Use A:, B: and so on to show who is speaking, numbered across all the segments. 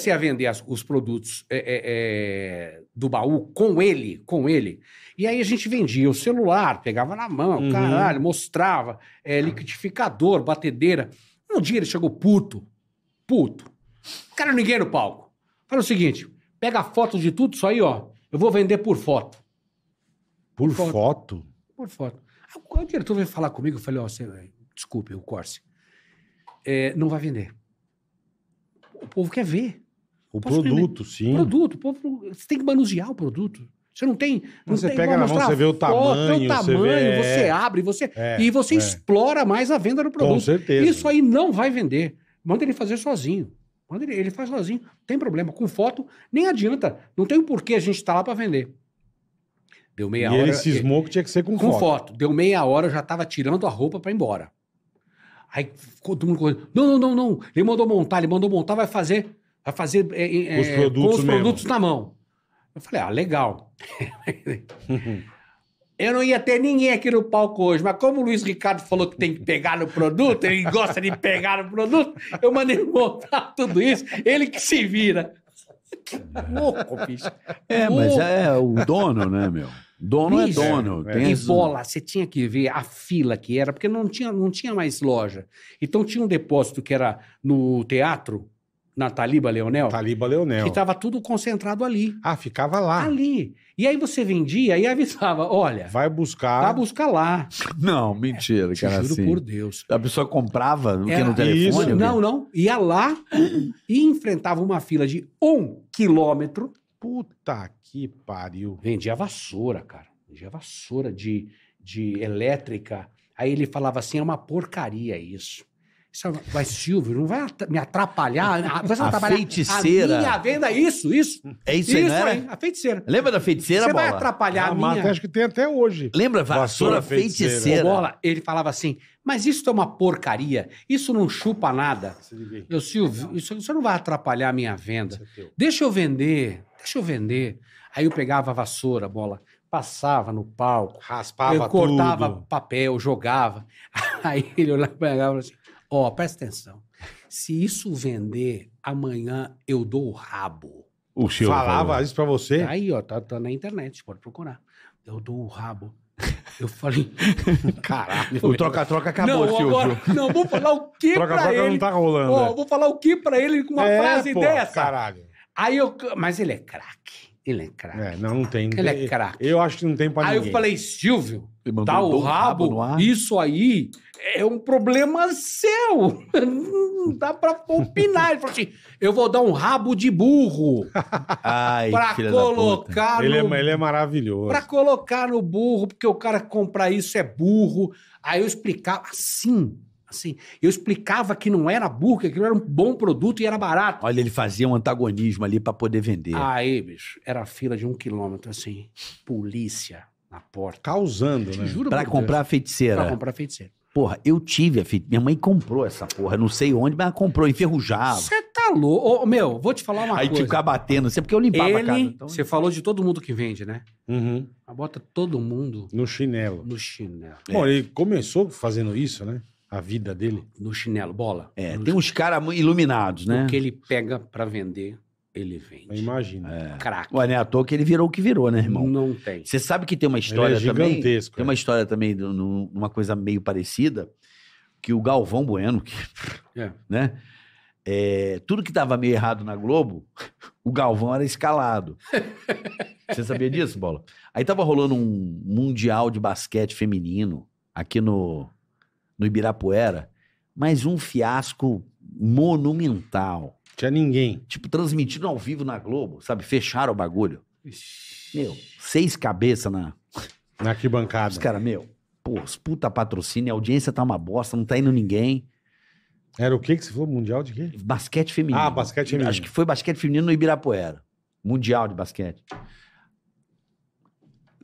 A: comecei a vender as, os produtos é, é, é, do baú com ele, com ele. E aí a gente vendia o celular, pegava na mão, uhum. caralho, mostrava, é, liquidificador, batedeira. Um dia ele chegou puto, puto. Cara, ninguém no palco. Fala o seguinte, pega foto de tudo isso aí, ó. Eu vou vender por foto. Por foto? foto? Por foto. O diretor veio falar comigo, eu falei, ó, você, desculpe o Corse, é, não vai vender. O povo quer ver. O Posso produto, sim. O produto. você tem que manusear o produto. Você não tem. Não você tem, pega na mão, você vê o tamanho. Foto, é o tamanho, você, vê... É. você abre, você. É, e você é. explora mais a venda do produto. Com certeza. Isso aí não vai vender. Manda ele fazer sozinho. Manda ele, ele faz sozinho. Tem problema. Com foto, nem adianta. Não tem o porquê a gente estar tá lá para vender. Deu meia e hora. Ele cismou
B: que tinha que ser com, com foto. foto.
A: Deu meia hora, eu já estava tirando a roupa para ir embora. Aí ficou todo mundo correndo. Não, não, não, não. Ele mandou montar, ele mandou montar, vai fazer a fazer é, é os é, produtos com os mesmo. produtos na mão. Eu falei, ah, legal. eu não ia ter ninguém aqui no palco hoje, mas como o Luiz Ricardo falou que tem que pegar no produto, ele gosta de pegar no produto, eu mandei montar tudo isso, ele que se vira. Que louco, bicho. É, é louco. mas é
C: o dono, né, meu? Dono bicho, é dono. É. Tem e bola,
A: você tinha que ver a fila que era, porque não tinha, não tinha mais loja. Então tinha um depósito que era no teatro, na Taliba Leonel. Taliba Leonel. Que tava tudo concentrado ali. Ah, ficava lá. Ali. E aí você vendia e avisava, olha... Vai buscar. Vai buscar lá.
C: Não, mentira, é, cara. Juro assim. por Deus. A pessoa comprava no, que no telefone? Isso. Não,
A: não. Ia lá e enfrentava uma fila de um quilômetro. Puta que pariu. Vendia vassoura, cara. Vendia vassoura de, de elétrica. Aí ele falava assim, é uma porcaria isso. É mas, Silvio, não vai me atrapalhar. Né? Você a feiticeira. A minha venda, isso, isso. É isso, aí, isso aí, a feiticeira. Lembra da feiticeira, Você Bola? vai atrapalhar ah, a, minha... acho que tem até hoje. Lembra? Vassoura, Vassoura feiticeira. feiticeira. Bola, ele falava assim, mas isso é uma porcaria, isso não chupa nada. É eu, Silvio, isso, isso não vai atrapalhar a minha venda. É deixa eu vender, deixa eu vender. Aí eu pegava a vassoura, Bola, passava no palco. Raspava eu cortava tudo. papel, jogava. Aí ele olhava e falava assim... Ó, oh, presta atenção. Se isso vender, amanhã eu dou o rabo.
B: O Silvio Falava falou.
A: isso pra você? Tá aí, ó, tá, tá, na internet, pode procurar. Eu dou o rabo. Eu falei. Caralho. O troca-troca acabou, não, agora, Não, vou falar o que troca -troca pra ele. Troca-troca não tá rolando. Ó, é. vou falar o que pra ele com uma é, frase dessa. Caralho. Aí eu. Mas ele é craque.
B: Ele é craque. É, não, não tem. Ele é craque. Eu acho que não tem pra aí ninguém. Aí eu falei,
A: Silvio, tá o rabo, rabo isso aí é um problema seu. Não dá pra opinar. Ele falou assim, eu vou dar um rabo de burro
B: Ai, pra colocar é no... É, ele é maravilhoso. Pra
A: colocar no burro, porque o cara comprar isso é burro. Aí eu explicava assim... Assim, eu explicava que não era burro, que aquilo era um bom produto e era barato. Olha, ele fazia um antagonismo ali para poder vender. Aí, bicho, era a fila de um quilômetro, assim, polícia na porta.
C: Causando, né? Juro pra comprar Deus. a feiticeira. Pra comprar a feiticeira. Porra, eu tive a feiticeira. Minha mãe comprou essa porra, não sei onde, mas ela comprou, enferrujava. Você tá louco? Ô, meu, vou te falar uma Aí coisa. Aí ficar batendo, sempre porque eu limpava ele, a casa. Então...
A: Você falou de todo mundo que vende, né? Uhum. bota todo mundo... No chinelo. No chinelo. Bom, é. ele começou fazendo isso, né? a vida dele? No chinelo, bola. É, no tem uns caras iluminados, né? O que ele pega para vender, ele vende. Imagina. É. Craque.
C: Ué, não é à toa que ele virou o que virou, né, irmão? Não tem. Você sabe que tem uma história ele é também. Tem uma é. história também, numa coisa meio parecida, que o Galvão Bueno, que, é. né? É, tudo que estava meio errado na Globo, o Galvão era escalado. Você sabia disso, Bola? Aí tava rolando um mundial de basquete feminino aqui no no Ibirapuera, mas um fiasco monumental. Tinha ninguém. Tipo, transmitido ao vivo na Globo, sabe? Fecharam o bagulho. Ixi. Meu, seis cabeças na. Na arquibancada. Os caras, meu, pô, os puta patrocínio, a audiência tá uma bosta, não tá indo ninguém. Era o que que você falou? Mundial de quê? Basquete feminino. Ah, basquete feminino. Acho que foi basquete feminino no Ibirapuera. Mundial de basquete.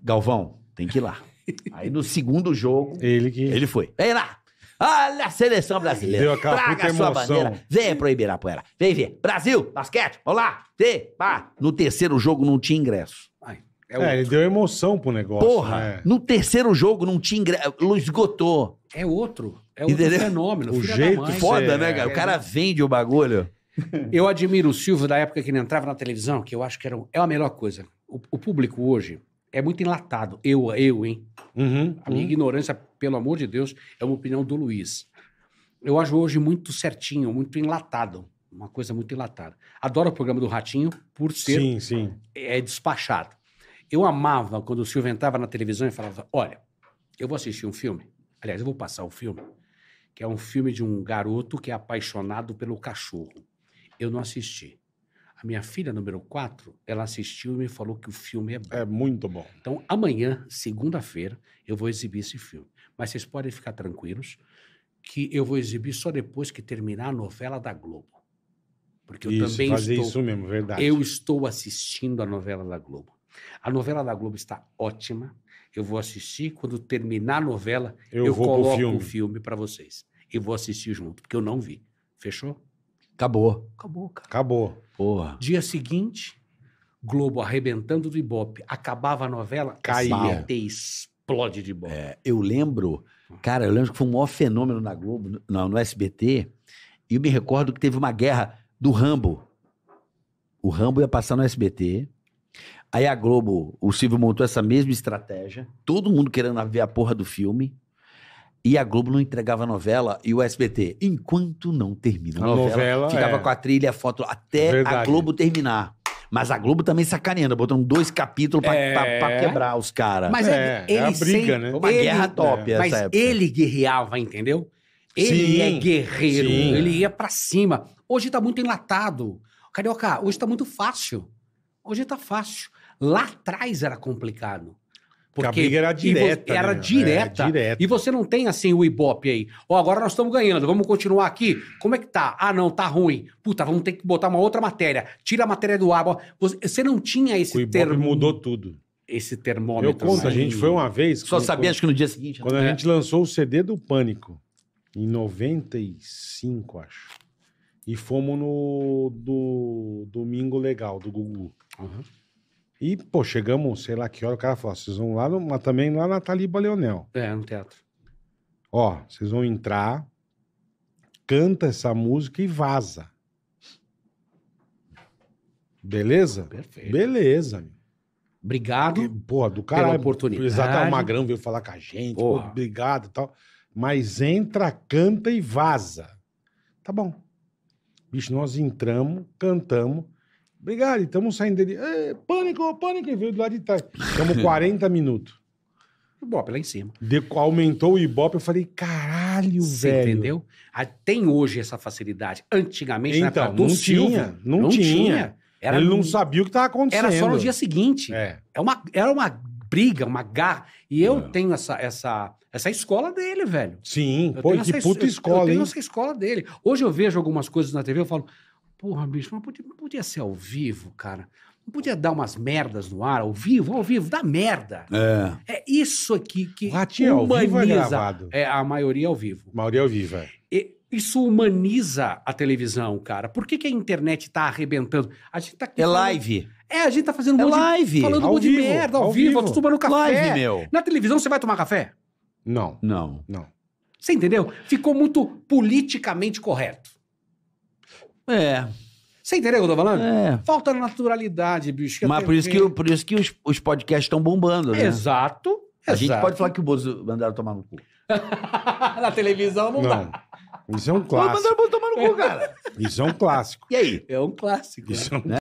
C: Galvão, tem que ir lá. Aí no segundo jogo. Ele que. Ele foi. Vem lá! Olha a seleção brasileira. Deu aquela Traga puta a sua emoção. bandeira. vem pro Ibirapuera. Vem ver. Brasil, basquete, olá, lá. Vê, pá. No terceiro jogo não tinha ingresso. É, é, ele deu emoção pro negócio. Porra, né? no terceiro jogo não tinha ingresso. Esgotou. É outro. É outro Entendeu? fenômeno. O jeito Foda, né, cara? O é. cara
A: vende o bagulho. Eu admiro o Silvio da época que ele entrava na televisão, que eu acho que era, é a melhor coisa. O, o público hoje, é muito enlatado. Eu, eu, hein? Uhum, a minha uhum. ignorância, pelo amor de Deus, é uma opinião do Luiz. Eu acho hoje muito certinho, muito enlatado. Uma coisa muito enlatada. Adoro o programa do Ratinho por ser sim, sim. É, é despachado. Eu amava quando o Silvio entrava na televisão e falava: Olha, eu vou assistir um filme. Aliás, eu vou passar o um filme, que é um filme de um garoto que é apaixonado pelo cachorro. Eu não assisti minha filha número 4, ela assistiu e me falou que o filme é bom. É muito bom. Então, amanhã, segunda-feira, eu vou exibir esse filme. Mas vocês podem ficar tranquilos que eu vou exibir só depois que terminar a novela da Globo. Porque eu também fazer estou, isso mesmo, verdade. Eu estou assistindo a novela da Globo. A novela da Globo está ótima. Eu vou assistir. Quando terminar a novela, eu, eu coloco o filme, filme para vocês. E vou assistir junto, porque eu não vi. Fechou? Acabou. Acabou, cara. Acabou. Porra. Dia seguinte, Globo arrebentando do Ibope. Acabava a novela, Caía. explode de Ibope. É,
C: eu lembro, cara, eu lembro que foi um maior fenômeno na Globo, no, no SBT, e eu me recordo que teve uma guerra do Rambo. O Rambo ia passar no SBT. Aí a Globo, o Silvio montou essa mesma estratégia, todo mundo querendo ver a porra do filme. E a Globo não entregava a novela e o SBT, enquanto não termina a, a novela, ficava é. com a trilha, a foto, até Verdade. a Globo terminar. Mas a Globo também sacaneando, botando dois capítulos pra, é. quebrar os caras. Mas é, ele, é ele é briga, né? Uma ele, guerra top é. Mas época.
A: ele guerreava, entendeu?
C: Ele sim, é guerreiro, sim. ele ia
A: para cima. Hoje tá muito enlatado. Carioca, hoje tá muito fácil. Hoje tá fácil. Lá atrás era complicado. Porque a briga era direta. Era, né? É, direta. É, direta. E você não tem assim o Ibope aí. Ó, oh, agora nós estamos ganhando, vamos continuar aqui. Como é que tá? Ah, não, tá ruim. Puta, vamos ter que botar uma outra matéria. Tira a matéria do ar. Você não tinha esse o Ibope termo... mudou tudo. Esse termômetro. Eu conto, assim. a gente foi uma vez. Só quando, sabia, acho que no dia seguinte. Quando
B: a né? gente lançou o CD do Pânico, em 95, acho. E fomos no do Domingo Legal, do Gugu. Uhum. E, pô, chegamos, sei lá que hora, o cara falou, ah, vocês vão lá, no, mas também lá na Taliba Leonel.
A: É, no teatro.
B: Ó, vocês vão entrar, canta essa música e vaza. Beleza? Perfeito. Beleza, Obrigado. E, porra, do cara. Pela oportunidade. Exato, o Magrão veio falar com a gente. Porra. obrigado e tal. Mas entra, canta e vaza. Tá bom. Bicho, nós entramos, cantamos. Obrigado, estamos saindo dele. É, pânico, pânico, ele veio do lado de trás. Estamos 40 minutos.
A: Ibope lá em cima. De, aumentou o Ibope, eu falei, caralho, Você velho. entendeu? Ah, tem hoje essa facilidade. Antigamente, então, na época não, Silvio, tinha, não, não tinha, não, tinha. Era, Ele não sabia
B: o que estava acontecendo. Era só no dia
A: seguinte. É. é uma, era uma briga, uma garra. E eu é. tenho essa, essa, essa escola dele, velho. Sim, eu pô, que essa, puta escola, eu, eu tenho essa escola dele. Hoje eu vejo algumas coisas na TV, eu falo, Porra, bicho, mas podia, não podia ser ao vivo, cara. Não podia dar umas merdas no ar, ao vivo, ao vivo, dá merda. É. É isso aqui que Ratinho, humaniza. Ao vivo é, gravado. é a maioria ao vivo. A maioria ao vivo, é. E, isso humaniza a televisão, cara. Por que, que a internet tá arrebentando? A gente tá aqui É falando... live. É, a gente tá fazendo é um monte live. De... falando um monte vivo, de merda, ao, ao vivo, vivo. tô tomando café. Live, meu. Na televisão você vai tomar café?
B: Não. Não. Não.
A: Você entendeu? Ficou muito politicamente correto. É. Você entendeu o que eu tô falando? É. Falta naturalidade, bicho. Mas por isso, que,
C: por isso que os, os podcasts estão bombando, né? Exato. A exato. gente pode falar que o Bozo mandaram tomar no cu.
A: Na televisão não, não. dá.
C: Isso é um clássico. Mandaram o
A: Bozo tomar no cu, cara.
C: Isso é um clássico. E aí?
A: É um clássico.
C: Isso né? é um né?